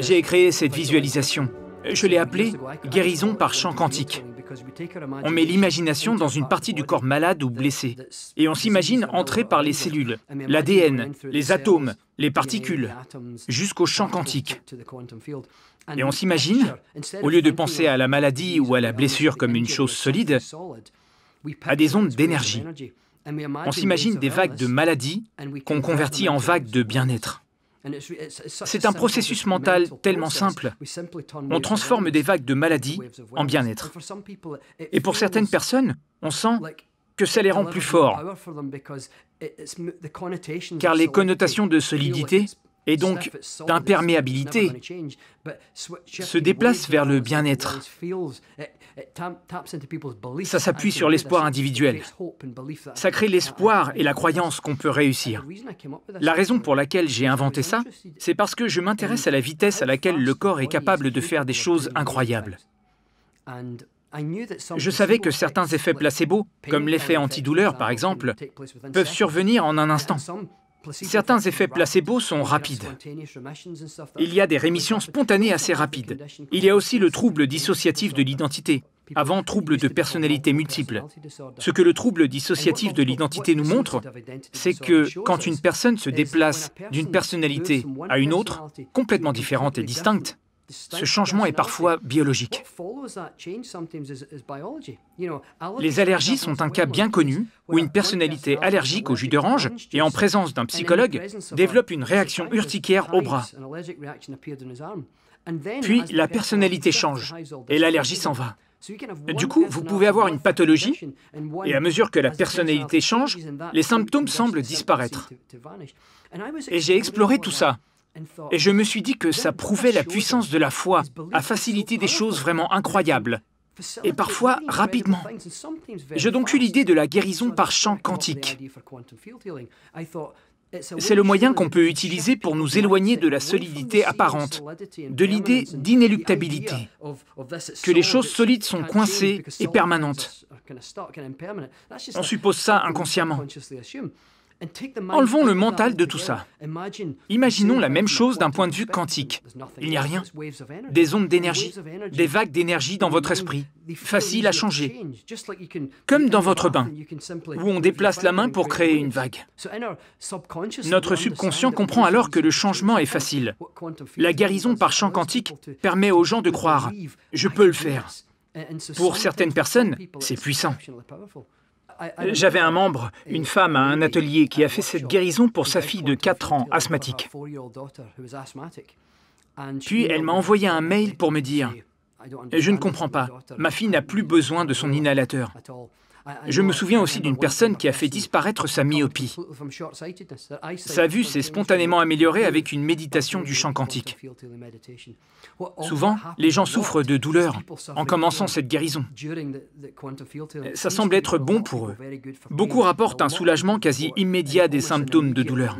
J'ai créé cette visualisation. Je l'ai appelée guérison par champ quantique. On met l'imagination dans une partie du corps malade ou blessé, et on s'imagine entrer par les cellules, l'ADN, les atomes, les particules, jusqu'au champ quantique. Et on s'imagine, au lieu de penser à la maladie ou à la blessure comme une chose solide, à des ondes d'énergie. On s'imagine des vagues de maladie qu'on convertit en vagues de bien-être. C'est un processus mental tellement simple. On transforme des vagues de maladies en bien-être. Et pour certaines personnes, on sent que ça les rend plus forts, car les connotations de solidité et donc d'imperméabilité se déplace vers le bien-être. Ça s'appuie sur l'espoir individuel. Ça crée l'espoir et la croyance qu'on peut réussir. La raison pour laquelle j'ai inventé ça, c'est parce que je m'intéresse à la vitesse à laquelle le corps est capable de faire des choses incroyables. Je savais que certains effets placebo, comme l'effet antidouleur par exemple, peuvent survenir en un instant. Certains effets placebo sont rapides. Il y a des rémissions spontanées assez rapides. Il y a aussi le trouble dissociatif de l'identité, avant trouble de personnalité multiple. Ce que le trouble dissociatif de l'identité nous montre, c'est que quand une personne se déplace d'une personnalité à une autre, complètement différente et distincte, ce changement est parfois biologique. Les allergies sont un cas bien connu où une personnalité allergique au jus d'orange et en présence d'un psychologue développe une réaction urticaire au bras. Puis la personnalité change et l'allergie s'en va. Du coup, vous pouvez avoir une pathologie et à mesure que la personnalité change, les symptômes semblent disparaître. Et j'ai exploré tout ça. Et je me suis dit que ça prouvait la puissance de la foi à faciliter des choses vraiment incroyables, et parfois rapidement. J'ai donc eu l'idée de la guérison par champ quantique. C'est le moyen qu'on peut utiliser pour nous éloigner de la solidité apparente, de l'idée d'inéluctabilité, que les choses solides sont coincées et permanentes. On suppose ça inconsciemment. Enlevons le mental de tout ça. Imaginons la même chose d'un point de vue quantique. Il n'y a rien. Des ondes d'énergie, des vagues d'énergie dans votre esprit, faciles à changer. Comme dans votre bain, où on déplace la main pour créer une vague. Notre subconscient comprend alors que le changement est facile. La guérison par champ quantique permet aux gens de croire ⁇ je peux le faire ⁇ Pour certaines personnes, c'est puissant. J'avais un membre, une femme à un atelier qui a fait cette guérison pour sa fille de 4 ans, asthmatique. Puis elle m'a envoyé un mail pour me dire ⁇ Je ne comprends pas, ma fille n'a plus besoin de son inhalateur ⁇ je me souviens aussi d'une personne qui a fait disparaître sa myopie. Sa vue s'est spontanément améliorée avec une méditation du chant quantique. Souvent, les gens souffrent de douleurs en commençant cette guérison. Ça semble être bon pour eux. Beaucoup rapportent un soulagement quasi immédiat des symptômes de douleur.